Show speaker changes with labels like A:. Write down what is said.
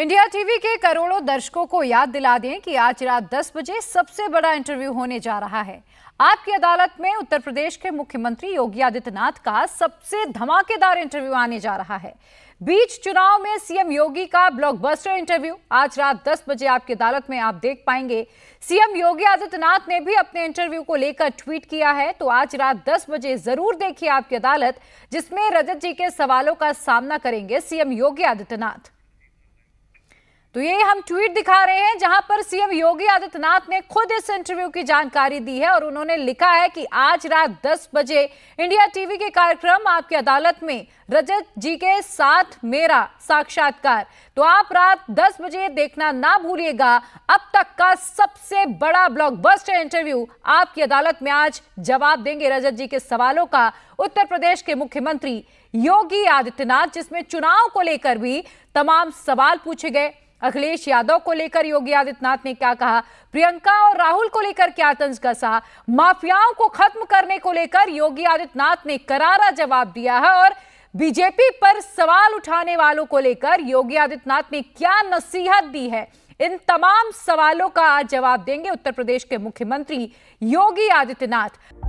A: India TV के करोड़ों दर्शकों को याद दिला दें कि आज रात 10 बजे सबसे बड़ा इंटरव्यू होने जा रहा है आपकी अदालत में उत्तर प्रदेश के मुख्यमंत्री योगी आदित्यनाथ का सबसे धमाकेदार इंटरव्यू आने जा रहा है बीच चुनाव में सीएम योगी का ब्लॉकबस्टर इंटरव्यू आज रात 10 बजे आपकी अदालत में आप देख पाएंगे सीएम योगी आदित्यनाथ ने भी अपने इंटरव्यू को लेकर ट्वीट किया है तो आज रात 10 बजे जरूर देखिए आपकी अदालत जिसमें रजत जी के सवालों का सामना करेंगे सीएम योगी आदित्यनाथ तो ये हम ट्वीट दिखा रहे हैं जहां पर सीएम योगी आदित्यनाथ ने खुद इस इंटरव्यू की जानकारी दी है और उन्होंने लिखा है कि आज रात 10 बजे इंडिया टीवी के कार्यक्रम आपकी अदालत में रजत जी के साथ मेरा साक्षात्कार तो आप रात 10 बजे देखना ना भूलिएगा अब तक का सबसे बड़ा ब्लॉकबस्टर इंटरव्यू आपकी अदालत में आज जवाब देंगे रजत जी के सवालों का उत्तर प्रदेश के मुख्यमंत्री योगी आदित्यनाथ जिसमें चुनाव को लेकर भी तमाम सवाल पूछे गए अखिलेश यादव को लेकर योगी आदित्यनाथ ने क्या कहा प्रियंका और राहुल को लेकर क्या तंज कसा माफियाओं को खत्म करने को लेकर योगी आदित्यनाथ ने करारा जवाब दिया है और बीजेपी पर सवाल उठाने वालों को लेकर योगी आदित्यनाथ ने क्या नसीहत दी है इन तमाम सवालों का आज जवाब देंगे उत्तर प्रदेश के मुख्यमंत्री योगी आदित्यनाथ